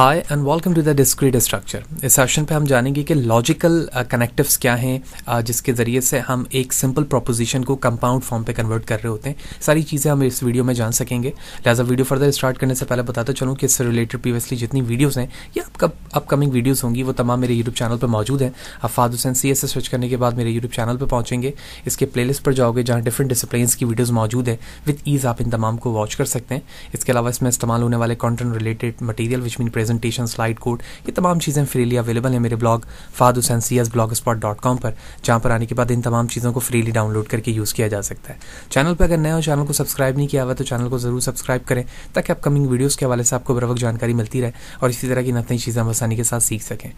hi and welcome to the discrete structure इस session पे हम जानेंगे कि लॉजिकल कनेक्टिव्स uh, क्या हैं uh, जिसके ज़रिए से हम एक सिंपल प्रोपोजिशन को कंपाउंड फॉर्म पे कन्वर्ट कर रहे होते हैं सारी चीज़ें हम इस वीडियो में जान सकेंगे लिहाजा वीडियो फर्दर स्टार्ट करने से पहले बताता चलूँ कि इससे रिलेटेड प्रीवियसली जितनी वीडियोज़ हैं या आपका अपकमिंग वीडियोज़ होंगी वो तमाम मेरे यूट्यूब चैनल पर मौजूद हैं आप Fahad Hussain C S switch करने के बाद मेरे यूट्यूब चैनल पर पहुँचेंगे इसके प्ले पर जाओगे जहाँ डिफरेंट डिसिप्लिनस की वीडियोज़ मौजूद हैं विद ईज़ आप इन तमाम को वॉच कर सकते हैं इसके अलावा इसमें इस्तेमाल होने वाले content related material which mean present presentation slide code ये तमाम चीज़ें फ्रीली अवेलेबल हैं मेरे blog Fahad Hussain C S blog spot dot com पर जहाँ पर आने के बाद इन तमाम चीज़ों को फ्रीली डाउनलोड करके यूज़ किया जा सकता है चैनल पर अगर नए हो चैनल को सब्सक्राइब नहीं किया हुआ तो चैनल को ज़रूर सब्सक्राइब करें ताकि अपकमिंग वीडियोज़ के हवाले से आपको बरवक जानकारी मिलती रहे और इसी तरह की नई चीज़ें आसानी के साथ सीख सकें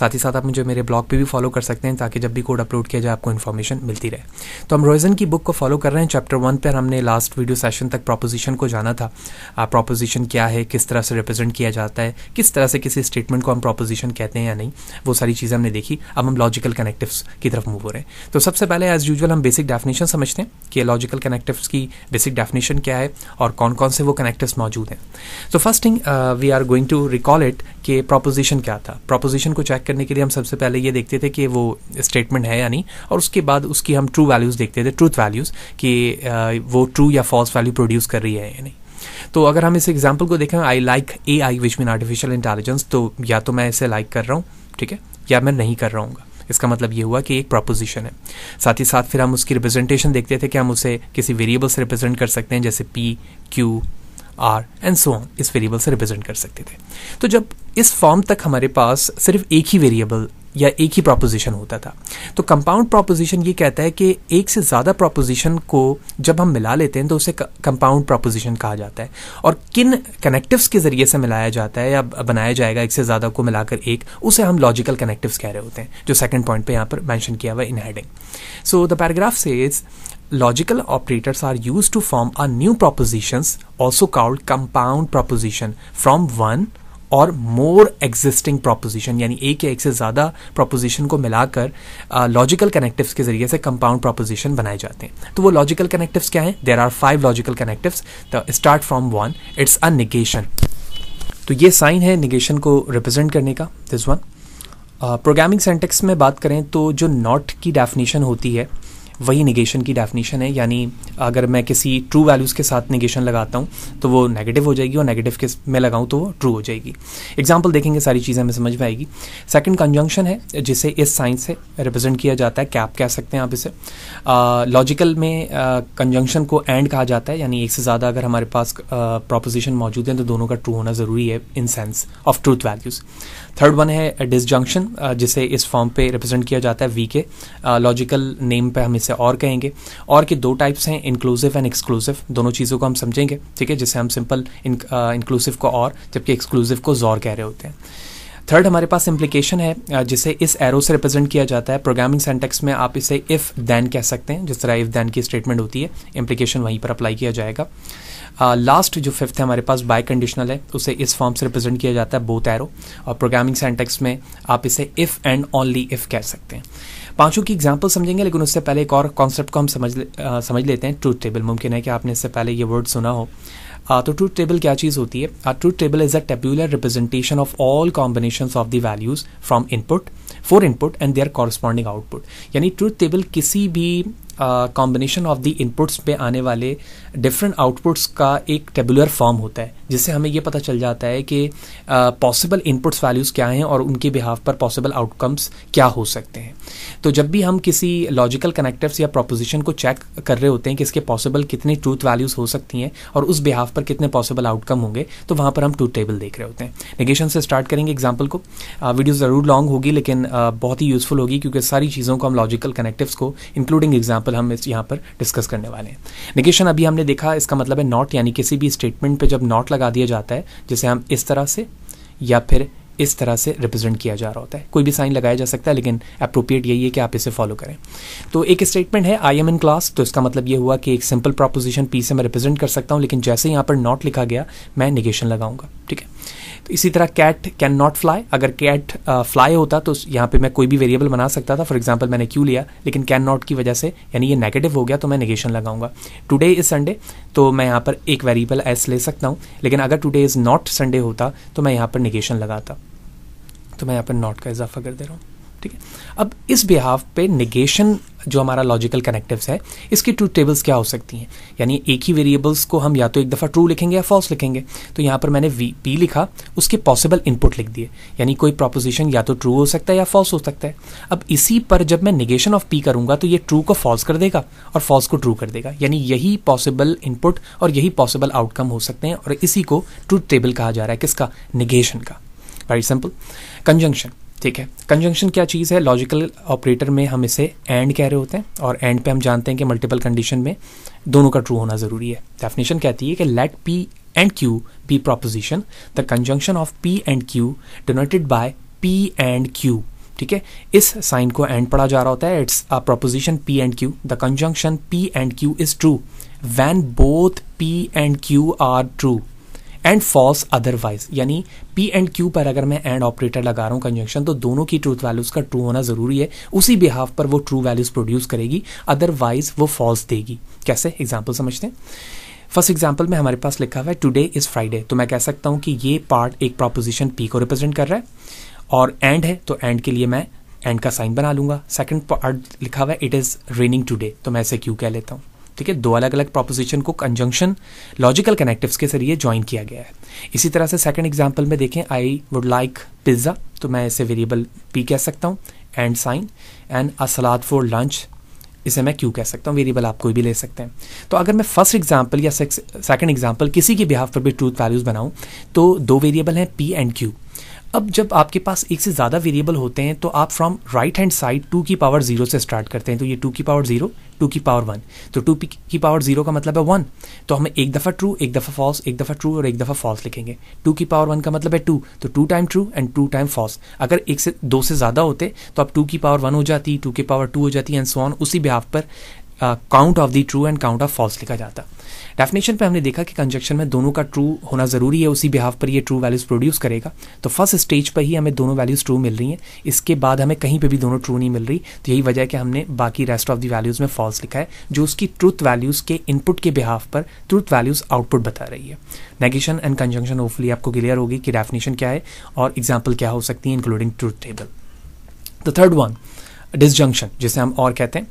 साथ ही साथ आप मुझे मेरे ब्लॉग पर भी फॉलो कर सकते हैं ताकि जब भी कोड अपलोड किया जाए आपको इन्फॉर्मेशन मिलती रहे तो हम रोजन की बुक को फॉलो कर रहे हैं चैप्टर वन पर हमने लास्ट वीडियो सेशन तक प्रोपोजिशन को जाना था प्रोपोजिशन क्या है किस तरह से रिप्रेजेंट किया जाता है किस तरह से किसी स्टेटमेंट को हम प्रोपोजिशन कहते हैं या नहीं वो सारी चीज़ें हमने देखी अब हम लॉजिकल कनेक्टिव्स की तरफ मूव हो रहे हैं तो सबसे पहले एज यूजल हम बेसिक डेफिनेशन समझते हैं कि लॉजिकल कनेक्टिव्स की बेसिक डेफिनेशन क्या है और कौन कौन से वो कनेक्टिव्स मौजूद हैं तो first thing we are going to recall it कि प्रोपोजिशन क्या था प्रोपोजिशन को चेक करने के लिए हम सबसे पहले ये देखते थे कि वो स्टेटमेंट है या नहीं और उसके बाद उसकी हम ट्रू वैल्यूज़ देखते थे ट्रूथ वैल्यूज़ कि uh, वो ट्रू या फॉल्स वैल्यू प्रोड्यूस कर रही है या नहीं तो अगर हम इस एग्जाम्पल को देखें I like A I which mean artificial intelligence तो या तो मैं इसे लाइक like कर रहा हूँ ठीक है या मैं नहीं कर रहा हूँ इसका मतलब ये हुआ कि एक प्रोपोजिशन है साथ ही साथ फिर हम उसकी रिप्रेजेंटेशन देखते थे कि हम उसे किसी वेरिएबल से रिप्रेजेंट कर सकते हैं जैसे P Q R and so on इस वेरिएबल से रिप्रेजेंट कर सकते थे तो जब इस फॉर्म तक हमारे पास सिर्फ एक ही वेरिएबल या एक ही प्रोपोजिशन होता था तो कंपाउंड प्रोपोजिशन ये कहता है कि एक से ज़्यादा प्रोपोजिशन को जब हम मिला लेते हैं तो उसे कंपाउंड प्रोपोजिशन कहा जाता है और किन कनेक्टिव्स के ज़रिए से मिलाया जाता है या बनाया जाएगा एक से ज़्यादा को मिलाकर एक उसे हम लॉजिकल कनेक्टिव्स कह रहे होते हैं जो सेकेंड पॉइंट पर यहाँ पर मैंशन किया हुआ in heading so the paragraph से logical operators are use to form a new proposition also called compound proposition from one or more existing proposition यानी एक या एक से ज़्यादा प्रोपोजिशन को मिलाकर लॉजिकल uh, कनेक्टिव्स के जरिए से कंपाउंड प्रोपोजिशन बनाए जाते हैं तो वो लॉजिकल कनेक्टिव्स क्या हैं there are five logical connectives the start from one it's a negation तो ये साइन है निगेशन को रिप्रेजेंट करने का दिस वन प्रोग्रामिंग सेंटेक्स में बात करें तो जो नॉट की डेफिनेशन होती है वही निगेशन की डेफिनेशन है यानी अगर मैं किसी ट्रू वैल्यूज़ के साथ निगेशन लगाता हूँ तो वो नेगेटिव हो जाएगी और नेगेटिव के में लगाऊँ तो वो ट्रू हो जाएगी एग्जाम्पल देखेंगे सारी चीज़ें हमें समझ में आएगी सेकेंड कंजंक्शन है जिसे इस साइंस से रिप्रेजेंट किया जाता है कैप कह सकते हैं आप इसे लॉजिकल में कंजंक्शन को एंड कहा जाता है यानी एक से ज़्यादा अगर हमारे पास प्रोपोजिशन मौजूद है तो दोनों का ट्रू होना ज़रूरी है in sense of truth values third one है डिसजंक्शन जिसे इस फॉर्म पे रिप्रेजेंट किया जाता है वी के लॉजिकल नेम पे हम इसे जिसे और कहेंगे और के दो टाइप्स हैं इंक्लूसिव एंड एक्सक्लूसिव दोनों चीज़ों को हम समझेंगे ठीक है जिसे हम सिंपल इंक्लूसिव uh, को और जबकि एक्सक्लूसिव को जोर कह रहे होते हैं थर्ड हमारे पास इम्प्लीकेशन है uh, जिसे इस एरो से रिप्रेजेंट किया जाता है प्रोग्रामिंग सेंटेक्स में आप इसे इफ़ दैन कह सकते हैं जिस तरह इफ़ दैन की स्टेटमेंट होती है इम्प्लीकेशन वहीं पर अप्लाई किया जाएगा लास्ट uh, जो फिफ्थ है हमारे पास बाय कंडीशनल है उसे इस फॉर्म से रिप्रेजेंट किया जाता है बोथ एरो और प्रोग्रामिंग सेंटेक्स में आप इसे इफ़ एंड ओनली इफ़ कह सकते हैं पांचों की एग्जाम्पल समझेंगे लेकिन उससे पहले एक और कॉन्सेप्ट को हम समझ ले, आ, समझ लेते हैं ट्रूथ टेबल मुमकिन है कि आपने इससे पहले ये वर्ड सुना हो आ, तो ट्रूथ टेबल क्या चीज़ होती है truth table is a tabular representation of all combination of the values from input for input and their corresponding output यानी ट्रूथ टेबल किसी भी कॉम्बिनेशन ऑफ द इनपुट्स पे आने वाले डिफरेंट आउटपुट्स का एक टेबुलर फॉर्म होता है जिससे हमें यह पता चल जाता है कि पॉसिबल इनपुट्स वैल्यूज़ क्या हैं और उनके बिहाव पर पॉसिबल आउटकम्स क्या हो सकते हैं तो जब भी हम किसी लॉजिकल कनेक्टिव्स या प्रोपोजिशन को चेक कर रहे होते हैं कि इसके पॉसिबल कितने ट्रूथ वैल्यूज़ हो सकती हैं और उस बिहाव पर कितने पॉसिबल आउटकम होंगे तो वहाँ पर हम ट्रूथ टेबल देख रहे होते हैं नेगेशन से स्टार्ट करेंगे एग्जाम्पल को वीडियो ज़रूर लॉन्ग होगी लेकिन बहुत ही यूज़फुल होगी क्योंकि सारी चीज़ों को हम लॉजिकल कनेक्टिव को इंक्लूडिंग एग्जाम्पल एग्जाम्पल हम इस यहाँ पर डिस्कस करने वाले हैं निगेशन अभी हमने देखा इसका मतलब है नॉट यानी किसी भी स्टेटमेंट पे जब नॉट लगा दिया जाता है जिसे हम इस तरह से या फिर इस तरह से रिप्रेजेंट किया जा रहा होता है कोई भी साइन लगाया जा सकता है लेकिन अप्रोप्रिएट यही है कि आप इसे फॉलो करें तो एक स्टेटमेंट है आई एम इन क्लास तो इसका मतलब ये हुआ कि एक सिंपल प्रोपोजिशन पी से मैं रिप्रेजेंट कर सकता हूं लेकिन जैसे यहां पर नॉट लिखा गया मैं निगेशन लगाऊंगा ठीक है तो इसी तरह कैट कैन नॉट फ्लाई अगर कैट फ्लाई होता तो यहाँ पे मैं कोई भी वेरिएबल बना सकता था फॉर एग्जाम्पल मैंने क्यू लिया लेकिन कैन नॉट की वजह से यानी ये नेगेटिव हो गया तो मैं नेगेशन लगाऊंगा टुडे इज संडे तो मैं यहाँ पर एक वेरिएबल एस ले सकता हूँ लेकिन अगर टुडे इज़ नॉट संडे होता तो मैं यहाँ पर निगेशन लगाता तो मैं यहाँ पर नॉट का इजाफा कर दे रहा हूँ ठीक है अब इस बिहाव पे निगेशन जो हमारा लॉजिकल कनेक्टिव्स है इसकी ट्रूथ टेबल्स क्या हो सकती हैं यानी एक ही वेरिएबल्स को हम या तो एक दफ़ा ट्रू लिखेंगे या फॉल्स लिखेंगे तो यहाँ पर मैंने वी पी लिखा उसके पॉसिबल इनपुट लिख दिए यानी कोई प्रोपोजिशन या तो ट्रू हो सकता है या फॉल्स हो सकता है अब इसी पर जब मैं निगेशन ऑफ पी करूंगा तो ये ट्रू को फॉल्स कर देगा और फॉल्स को ट्रू कर देगा यानी यही पॉसिबल इनपुट और यही पॉसिबल आउटकम हो सकते हैं और इसी को ट्रूथ टेबल कहा जा रहा है किसका निगेशन का वेरी सिंपल कंजंक्शन ठीक है कंजंक्शन क्या चीज़ है लॉजिकल ऑपरेटर में हम इसे एंड कह रहे होते हैं और एंड पे हम जानते हैं कि मल्टीपल कंडीशन में दोनों का ट्रू होना ज़रूरी है डेफिनेशन कहती है कि let P and Q be proposition the conjunction of P and Q donated by P and Q ठीक है इस साइन को एंड पढ़ा जा रहा होता है it's a proposition P and Q the conjunction P and Q is true when both P and Q are true and false otherwise यानी पी एंड क्यू पर अगर मैं एंड ऑपरेटर लगा रहा हूँ कंजंक्शन तो दोनों की ट्रूथ वैल्यूज का ट्रू होना जरूरी है उसी बिहाव पर वो ट्रू वैल्यूज प्रोड्यूस करेगी अदरवाइज वो फॉल्स देगी कैसे एग्जाम्पल समझते हैं फर्स्ट एग्जाम्पल में हमारे पास लिखा हुआ है टुडे इज फ्राइडे तो मैं कह सकता हूँ कि ये पार्ट एक प्रोपोजिशन पी को रिप्रेजेंट कर रहा है और एंड है तो एंड के लिए मैं एंड का साइन बना लूंगा सेकंड पार्ट लिखा हुआ है इट इज रेनिंग टुडे तो मैं इसे क्यू कह लेता हूँ ठीक है दो अलग अलग प्रोपोजिशन को कंजंक्शन लॉजिकल कनेक्टिव्स के जरिए ज्वाइन किया गया है इसी तरह से सेकंड एग्जांपल में देखें आई वुड लाइक पिज्ज़ा तो मैं इसे वेरिएबल पी कह सकता हूँ and sign and a salad for lunch इसे मैं क्यू कह सकता हूँ वेरिएबल आप कोई भी ले सकते हैं तो अगर मैं फर्स्ट एग्जाम्पल या सेकंड एग्जाम्पल किसी के बिहाफ पर भी ट्रूथ वैल्यूज़ बनाऊँ तो दो वेरिएबल हैं पी एंड क्यू अब जब आपके पास एक से ज़्यादा वेरिएबल होते हैं तो आप from right hand side two की पावर जीरो से स्टार्ट करते हैं तो ये टू की पावर जीरो टू की पावर वन तो टू की पावर जीरो का मतलब है वन तो हमें एक दफ़ा ट्रू एक दफ़ा फॉल्स एक दफ़ा ट्रू और एक दफ़ा फॉल्स लिखेंगे टू की पावर वन का मतलब है टू तो two time true and two time false अगर एक से दो से ज़्यादा होते तो आप टू की पावर वन हो जाती टू की पावर टू हो जाती एंड सो ऑन उसी बिहाफ पर count of the true and count of false लिखा जाता डेफिनेशन पे हमने देखा कि कंजक्शन में दोनों का ट्रू होना ज़रूरी है उसी बिहाव पर ये ट्रू वैल्यूज़ प्रोड्यूस करेगा तो फर्स्ट स्टेज पर ही हमें दोनों वैल्यूज़ ट्रू मिल रही हैं इसके बाद हमें कहीं पे भी दोनों ट्रू नहीं मिल रही तो यही वजह है कि हमने बाकी रेस्ट ऑफ द वैल्यूज़ में फॉल्स लिखा है जो उसकी ट्रूथ वैल्यूज़ के इनपुट के बिहाव पर ट्रूथ वैल्यूज़ आउटपुट बता रही है नेगेशन एंड कंजंक्शन होपफुली आपको क्लियर होगी कि डेफिनेशन क्या है और एग्जाम्पल क्या हो सकती है including truth table the third one disjunction जिसे हम और कहते हैं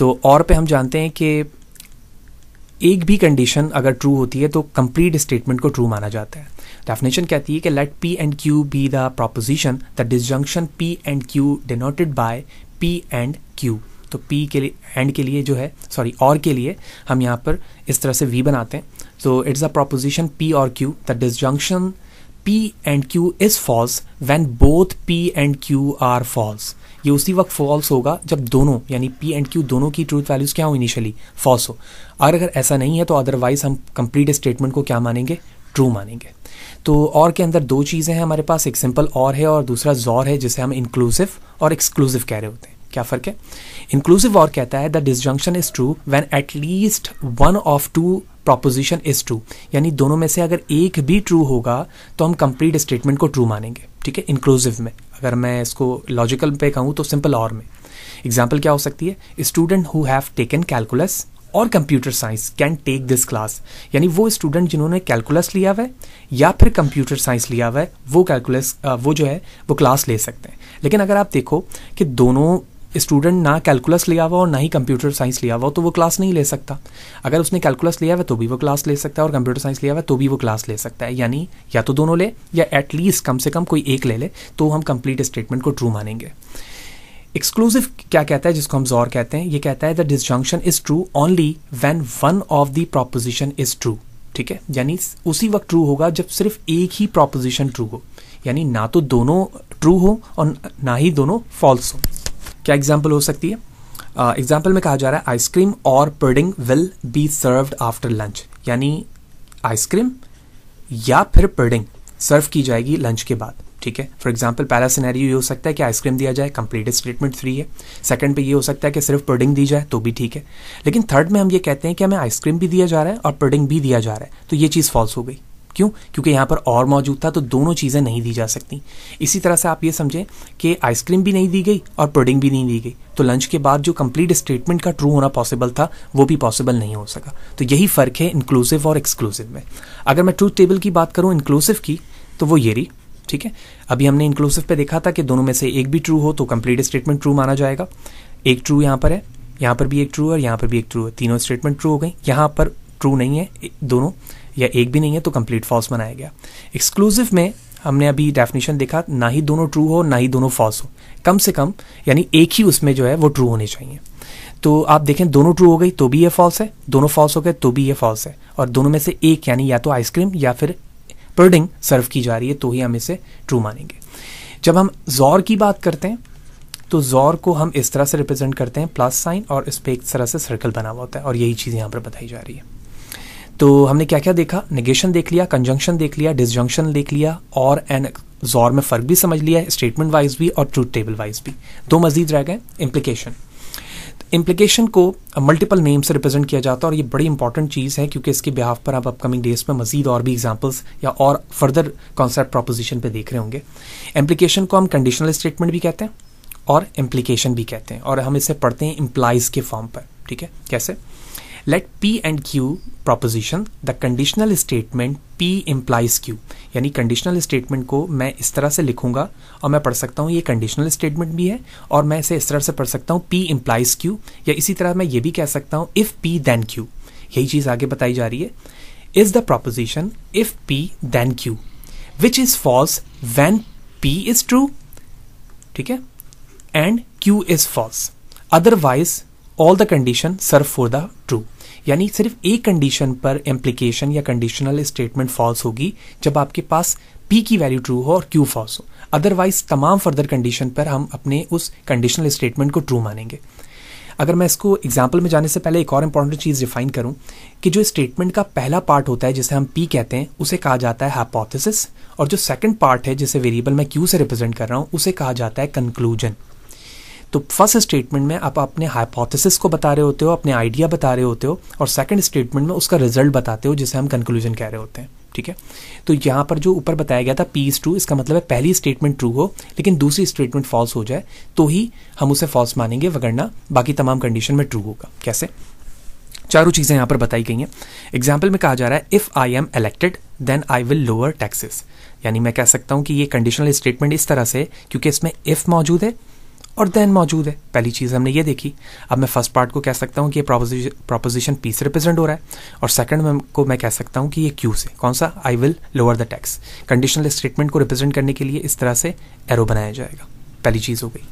तो और पे हम जानते हैं कि एक भी कंडीशन अगर ट्रू होती है तो कंप्लीट स्टेटमेंट को ट्रू माना जाता है डेफिनेशन कहती है कि let P and Q be the proposition the disjunction P and Q denoted by P and Q तो पी के लिए एंड के लिए जो है सॉरी और के लिए हम यहाँ पर इस तरह से वी बनाते हैं तो it's a proposition P or Q the disjunction P and Q is false when both P and Q are false ये उसी वक्त फॉल्स होगा जब दोनों यानी पी एंड क्यू दोनों की ट्रूथ वैल्यूज क्या हो इनिशियली फॉल्स हो और अगर ऐसा नहीं है तो अदरवाइज हम कंप्लीट स्टेटमेंट को क्या मानेंगे ट्रू मानेंगे तो और के अंदर दो चीज़ें हैं हमारे पास एक सिंपल और है और दूसरा जोर है जिसे हम इंक्लूसिव और एक्सक्लूसिव कह रहे होते हैं क्या फ़र्क है इंक्लूसिव और कहता है the disjunction is true when at least one of two proposition is true यानी दोनों में से अगर एक भी ट्रू होगा तो हम कंप्लीट स्टेटमेंट को ट्रू मानेंगे ठीक है इंक्लूसिव में अगर मैं इसको लॉजिकल पे कहूँ तो सिंपल और में एग्जाम्पल क्या हो सकती है student who have taken calculus और computer science can take this class यानी वो स्टूडेंट जिन्होंने कैलकुलस लिया हुआ है या फिर कंप्यूटर साइंस लिया हुआ है वो कैलकुलस वो जो है वो क्लास ले सकते हैं लेकिन अगर आप देखो कि दोनों स्टूडेंट ना कैलकुलस लिया हुआ और ना ही कंप्यूटर साइंस लिया हुआ तो वो क्लास नहीं ले सकता अगर उसने कैलकुलस लिया हुआ तो भी वो क्लास ले सकता है और कंप्यूटर साइंस लिया हुआ तो भी वो क्लास ले सकता है यानी या तो दोनों ले या एटलीस्ट कम से कम कोई एक ले ले तो हम कंप्लीट स्टेटमेंट को ट्रू मानेंगे एक्सक्लूसिव क्या कहता है जिसको हम जोर कहते हैं ये कहता है the disjunction is true only when one of the proposition is true ठीक है यानी उसी वक्त ट्रू होगा जब सिर्फ एक ही प्रोपोजिशन ट्रू हो यानी ना तो दोनों ट्रू हो और ना ही दोनों फॉल्स हो क्या एग्जाम्पल हो सकती है एग्जाम्पल uh, में कहा जा रहा है आइसक्रीम और pudding will be served after lunch यानी आइसक्रीम या फिर पुडिंग सर्व की जाएगी लंच के बाद ठीक है फॉर एग्जाम्पल पहला सिनेरियो ये हो सकता है कि आइसक्रीम दिया जाए कंप्लीट स्टेटमेंट थ्री है सेकंड पे ये हो सकता है कि सिर्फ पुडिंग दी जाए तो भी ठीक है लेकिन थर्ड में हम ये कहते हैं कि हमें आइसक्रीम भी दिया जा रहा है और पुडिंग भी दिया जा रहा है तो ये चीज़ फॉल्स हो गई क्यों क्योंकि यहाँ पर और मौजूद था तो दोनों चीज़ें नहीं दी जा सकती इसी तरह से आप ये समझें कि आइसक्रीम भी नहीं दी गई और पुडिंग भी नहीं दी गई तो लंच के बाद जो कंप्लीट स्टेटमेंट का ट्रू होना पॉसिबल था वो भी पॉसिबल नहीं हो सका तो यही फ़र्क है इंक्लूसिव और एक्सक्लूसिव में अगर मैं ट्रूथ टेबल की बात करूँ इंक्लूसिव की तो वो ये रही ठीक है अभी हमने इंक्लूसिव पे देखा था कि दोनों में से एक भी ट्रू हो तो कंप्लीट स्टेटमेंट ट्रू माना जाएगा एक ट्रू यहाँ पर है यहाँ पर भी एक ट्रू है और यहाँ पर भी एक ट्रू है तीनों स्टेटमेंट ट्रू हो गई यहाँ पर ट्रू नहीं है दोनों या एक भी नहीं है तो कंप्लीट फॉल्स बनाया गया एक्सक्लूसिव में हमने अभी डेफिनेशन देखा ना ही दोनों ट्रू हो ना ही दोनों फॉल्स हो कम से कम यानी एक ही उसमें जो है वो ट्रू होने चाहिए तो आप देखें दोनों ट्रू हो गई तो भी ये फॉल्स है दोनों फॉल्स हो गए तो भी ये फॉल्स है और दोनों में से एक यानी या तो आइसक्रीम या फिर पर्डिंग सर्व की जा रही है तो ही हम इसे ट्रू मानेंगे जब हम जोर की बात करते हैं तो जोर को हम इस तरह से रिप्रेजेंट करते हैं प्लस साइन और इस पर एक तरह से सर्कल बना हुआ होता है और यही चीज़ यहाँ पर बताई जा रही है तो हमने क्या क्या देखा निगेशन देख लिया कंजंक्शन देख लिया डिसजंक्शन देख लिया और एन जोर में फ़र्क भी समझ लिया स्टेटमेंट वाइज भी और ट्रूथ टेबल वाइज भी दो मजीद रह गए इम्प्लीकेशन इम्प्लीकेशन को मल्टीपल नेम से रिप्रेजेंट किया जाता है और ये बड़ी इंपॉर्टेंट चीज़ है क्योंकि इसके बिहाफ पर आप अपकमिंग डेज में मजीद और भी एग्जाम्पल्स या और फर्दर कॉन्सेप्ट प्रोपोजिशन पे देख रहे होंगे एम्प्लीकेशन को हम कंडीशनल स्टेटमेंट भी कहते हैं और इम्प्लीकेशन भी कहते हैं और हम इसे पढ़ते हैं इम्प्लाइज के फॉर्म पर ठीक है कैसे let P and q proposition the conditional statement p implies q यानी कंडीशनल स्टेटमेंट को मैं इस तरह से लिखूंगा और मैं पढ़ सकता हूँ ये कंडीशनल स्टेटमेंट भी है और मैं इसे इस तरह से पढ़ सकता हूँ पी इम्प्लाइज क्यू या इसी तरह मैं ये भी कह सकता हूँ इफ़ पी देन क्यू यही चीज़ आगे बताई जा रही है is the proposition if p then q which is false when p is true ठीक है and Q is false otherwise all the condition serve for the true यानी सिर्फ एक कंडीशन पर एम्प्लीकेशन या कंडीशनल स्टेटमेंट फॉल्स होगी जब आपके पास पी की वैल्यू ट्रू हो और क्यू फॉल्स हो अदरवाइज तमाम फर्दर कंडीशन पर हम अपने उस कंडीशनल स्टेटमेंट को ट्रू मानेंगे अगर मैं इसको एग्जाम्पल में जाने से पहले एक और इंपॉर्टेंट चीज़ डिफाइन करूं कि जो स्टेटमेंट का पहला पार्ट होता है जिसे हम पी कहते हैं उसे कहा जाता है हाइपोथेसिस और जो सेकंड पार्ट है जिसे वेरिएबल मैं क्यू से रिप्रेजेंट कर रहा हूं उसे कहा जाता है कंक्लूजन तो फर्स्ट स्टेटमेंट में आप अपने हाइपोथेसिस को बता रहे होते हो अपने आइडिया बता रहे होते हो और सेकंड स्टेटमेंट में उसका रिजल्ट बताते हो जिसे हम कंक्लूजन कह रहे होते हैं ठीक है तो यहाँ पर जो ऊपर बताया गया था पी इज ट्रू इसका मतलब है पहली स्टेटमेंट ट्रू हो लेकिन दूसरी स्टेटमेंट फॉल्स हो जाए तो ही हम उसे फॉल्स मानेंगे वगरना बाकी तमाम कंडीशन में ट्रू होगा कैसे चारों चीज़ें यहां पर बताई गई हैं एग्जाम्पल में कहा जा रहा है if I am elected then I will lower taxes यानी मैं कह सकता हूं कि ये कंडीशनल स्टेटमेंट इस तरह से क्योंकि इसमें इफ़ मौजूद है और देन मौजूद है पहली चीज़ हमने ये देखी अब मैं फर्स्ट पार्ट को कह सकता हूँ कि ये प्रोपोजिशन पी से रिप्रेजेंट हो रहा है और सेकंड को मैं कह सकता हूँ कि ये क्यू से कौन सा I will lower the tax conditional statement को रिप्रेजेंट करने के लिए इस तरह से एरो बनाया जाएगा पहली चीज़ हो गई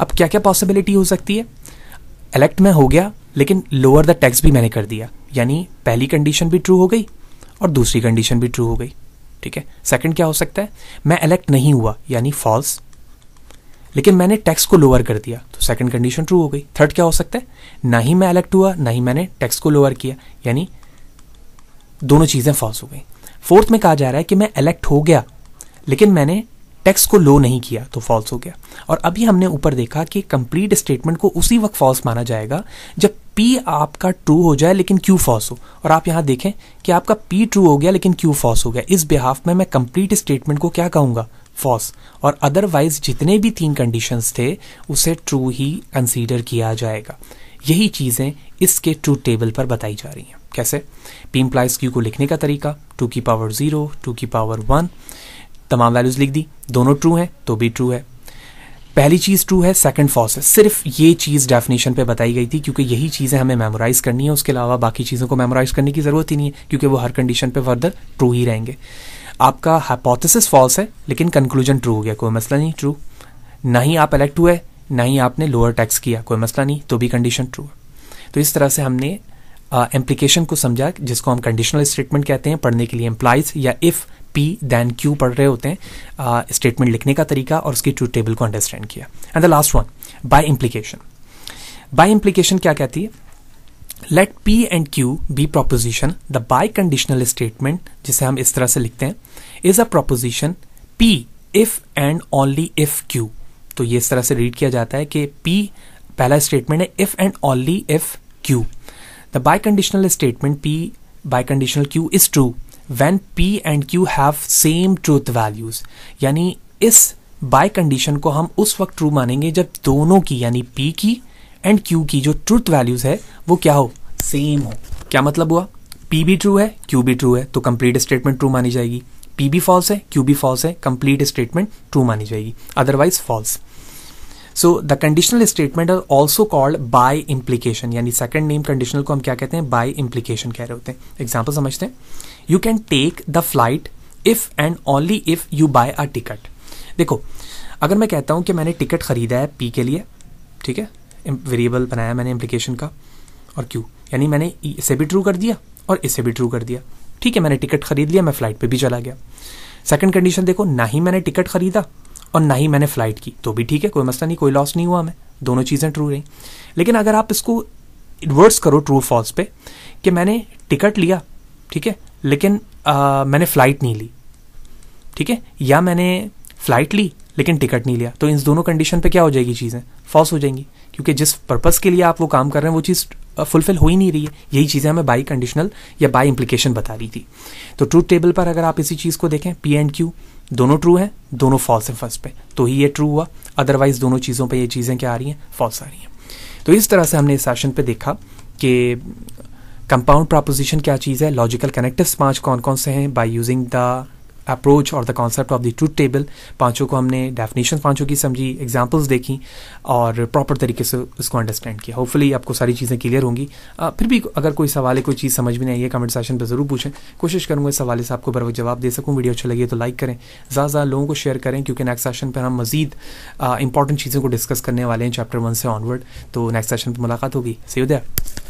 अब क्या क्या पॉसिबिलिटी हो सकती है इलेक्ट में हो गया लेकिन लोअर द टैक्स भी मैंने कर दिया यानी पहली कंडीशन भी ट्रू हो गई और दूसरी कंडीशन भी ट्रू हो गई ठीक है सेकंड क्या हो सकता है मैं इलेक्ट नहीं हुआ यानी फॉल्स लेकिन मैंने टैक्स को लोअर कर दिया तो सेकंड कंडीशन ट्रू हो गई थर्ड क्या हो सकता है ना ही मैं इलेक्ट हुआ ना ही मैंने टैक्स को लोअर किया यानी दोनों चीज़ें फॉल्स हो गई फोर्थ में कहा जा रहा है कि मैं इलेक्ट हो गया लेकिन मैंने टैक्स को लो नहीं किया तो फॉल्स हो गया और अभी हमने ऊपर देखा कि कंप्लीट स्टेटमेंट को उसी वक्त फॉल्स माना जाएगा जब पी आपका ट्रू हो जाए लेकिन क्यू फॉल्स हो और आप यहां देखें कि आपका पी ट्रू हो गया लेकिन क्यू फॉल्स हो गया इस बिहाफ में मैं कंप्लीट स्टेटमेंट को क्या कहूंगा फॉल्स और अदरवाइज जितने भी तीन कंडीशंस थे उसे ट्रू ही कंसीडर किया जाएगा यही चीजें इसके ट्रू टेबल पर बताई जा रही हैं कैसे पी इम्प्लाइज क्यू को लिखने का तरीका टू की पावर जीरो टू की पावर वन तमाम वैल्यूज लिख दी दोनों ट्रू हैं तो भी ट्रू है पहली चीज ट्रू है सेकंड फॉल्स है सिर्फ ये चीज डेफिनेशन पे बताई गई थी क्योंकि यही चीजें हमें मेमोराइज करनी है उसके अलावा बाकी चीजों को मेमोराइज करने की जरूरत ही नहीं है क्योंकि वो हर कंडीशन पे फर्दर ट्रू ही रहेंगे आपका हाइपोथेसिस फॉल्स है लेकिन कंक्लूजन ट्रू हो गया कोई मसला नहीं ट्रू ना ही आप इलेक्ट हुए ना ही आपने लोअर टैक्स किया कोई मसला नहीं तो भी कंडीशन ट्रू है तो इस तरह से हमने एम्प्लीकेशन को समझा जिसको हम कंडीशनल स्टेटमेंट कहते हैं पढ़ने के लिए एम्प्लाइज या इफ़ पी दैन क्यू पढ़ रहे होते हैं स्टेटमेंट uh, लिखने का तरीका और उसकी ट्रूथ टेबल को अंडरस्टैंड किया and the last one biimplication biimplication क्या कहती है let P and Q be proposition the biconditional statement जिसे हम इस तरह से लिखते हैं is a proposition p if and only if q तो ये इस तरह से रीड किया जाता है कि पी पहला स्टेटमेंट है if and only if q the biconditional statement p biconditional q is true when p and q have same truth values यानी इस बाय कंडीशन को हम उस वक्त ट्रू मानेंगे जब दोनों की यानी पी की एंड क्यू की जो ट्रूथ वैल्यूज है वो क्या हो सेम हो क्या मतलब हुआ पी भी ट्रू है क्यू भी ट्रू है तो कंप्लीट स्टेटमेंट ट्रू मानी जाएगी पी भी फॉल्स है क्यू भी फॉल्स है कंप्लीट स्टेटमेंट ट्रू मानी जाएगी otherwise false so the conditional statement are also called biimplication यानी सेकंड नेम कंडीशनल को हम क्या कहते हैं बाय इम्प्लीकेशन कह रहे होते हैं एग्जाम्पल समझते हैं you can take the flight if and only if you buy a ticket देखो अगर मैं कहता हूं कि मैंने टिकट खरीदा है पी के लिए ठीक है वेरिएबल बनाया मैंने इम्प्लीकेशन का और क्यू यानी मैंने इसे भी ट्रू कर दिया और इसे भी ट्रू कर दिया ठीक है मैंने टिकट खरीद लिया मैं फ्लाइट पर भी चला गया सेकंड कंडीशन देखो ना ही मैंने टिकट खरीदा और ना ही मैंने फ्लाइट की तो भी ठीक है कोई मसला नहीं कोई लॉस नहीं हुआ हमें दोनों चीज़ें ट्रू रही लेकिन अगर आप इसको इन्वर्स करो ट्रू फॉल्स पे कि मैंने टिकट लिया ठीक है लेकिन आ, मैंने फ्लाइट नहीं ली ठीक है या मैंने फ्लाइट ली लेकिन टिकट नहीं लिया तो इन दोनों कंडीशन पे क्या हो जाएगी चीज़ें फॉल्स हो जाएंगी क्योंकि जिस पर्पज के लिए आप वो काम कर रहे हैं वो चीज़ फुलफिल हो ही नहीं रही है यही चीज़ें हमें बाई कंडीशनल या बाई इम्प्लीकेशन बता रही थी तो ट्रूथ टेबल पर अगर आप इसी चीज़ को देखें पी एंड क्यू दोनों ट्रू हैं दोनों फॉल्स हैं फर्स्ट पे तो ही ये ट्रू हुआ अदरवाइज दोनों चीज़ों पर ये चीज़ें क्या आ रही हैं फॉल्स आ रही हैं तो इस तरह से हमने इस सेशन पे देखा कि कंपाउंड प्रापोजिशन क्या चीज़ है लॉजिकल कनेक्टिव पांच कौन कौन से हैं बाय यूजिंग द अप्रोच और the concept of the truth table पांचों को हमने डेफिनेशन पांचों की समझी एग्जाम्पल्स देखी और प्रॉपर तरीके से उसको अंडरस्टैंड किया होपफुली आपको सारी चीज़ें क्लियर होंगी आ, फिर भी अगर कोई सवाल है कोई चीज़ समझ में नहीं है कमेंट सेशन पर ज़रूर पूछें कोशिश करूँगा इस सवाल से आपको बरवक जवाब दे सकूँ वीडियो अच्छा लगे तो लाइक करें ज़्यादा ज़्यादा लोगों को शेयर करें क्योंकि नेक्स्ट सेशन पर हम मजीद इंपॉर्टेंट चीज़ों को डिस्कस करने वाले हैं चैप्टर वन से ऑनवर्ड तो नेक्स्ट सेशन पर मुलाकात होगी सही उदय